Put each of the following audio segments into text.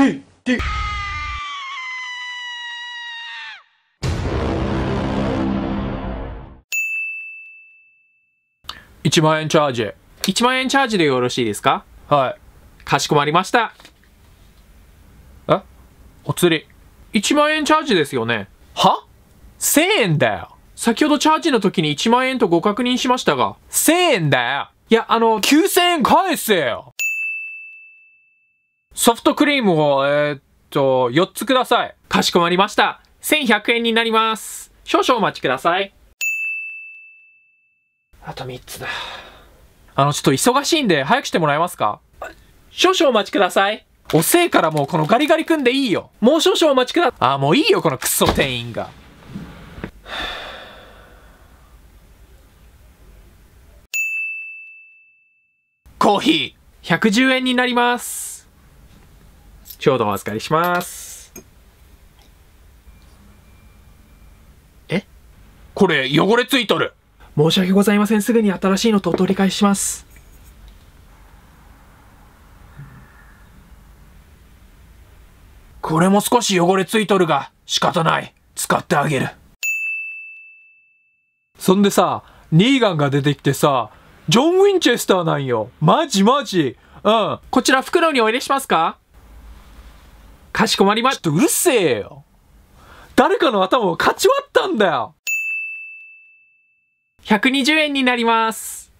h ?1 万円チャージ。1万円チャージでよろしいですかはい。かしこまりました。えお釣り。1万円チャージですよねは ?1000 円だよ。先ほどチャージの時に1万円とご確認しましたが、1000円だよ。いや、あの、9000円返せよ。ソフトクリームを、えー、っと、4つください。かしこまりました。1100円になります。少々お待ちください。あと3つだ。あの、ちょっと忙しいんで、早くしてもらえますか少々お待ちください。おせからもうこのガリガリ君でいいよ。もう少々お待ちくだ、あ、もういいよ、このクソ店員が。コーヒー、110円になります。ちょうどお預かりしますえこれ汚れついとる申し訳ございませんすぐに新しいのとお取り替えしますこれも少し汚れついとるが仕方ない使ってあげるそんでさニーガンが出てきてさジョン・ウィンチェスターなんよマジマジうんこちら袋にお入れしますかかしこまりました。うるせえよ。誰かの頭を勝ち割ったんだよ。120円になります。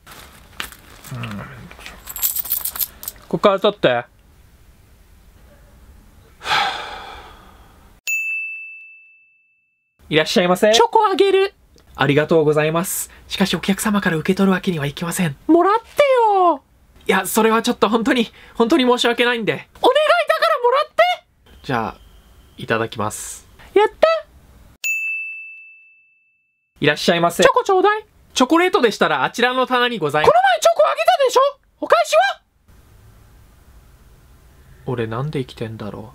うん、ここから取って。いらっしゃいませ。チョコあげる。ありがとうございます。しかしお客様から受け取るわけにはいきません。もらってよ。いや、それはちょっと本当に、本当に申し訳ないんで。じゃあ、いただきます。やったいらっしゃいませ。チョコちょうだい。チョコレートでしたらあちらの棚にございます。この前チョコあげたでしょお返しは俺なんで生きてんだろう。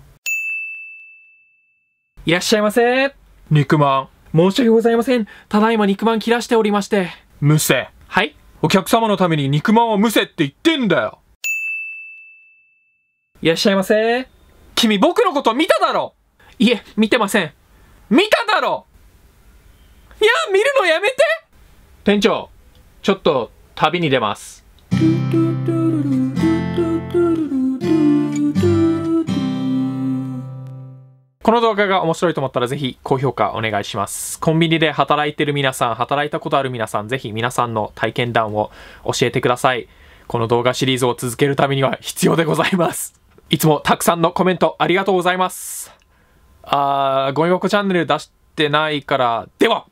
いらっしゃいませ。肉まん。申し訳ございません。ただいま肉まん切らしておりまして。むせ。はいお客様のために肉まんをむせって言ってんだよ。いらっしゃいませ。君僕のこと見ただろいえ、見てません。見ただろいや、見るのやめて店長、ちょっと旅に出ます。この動画が面白いと思ったらぜひ高評価お願いします。コンビニで働いてる皆さん、働いたことある皆さん、ぜひ皆さんの体験談を教えてください。この動画シリーズを続けるためには必要でございます。いつもたくさんのコメントありがとうございます。あー、ゴミ箱チャンネル出してないから、では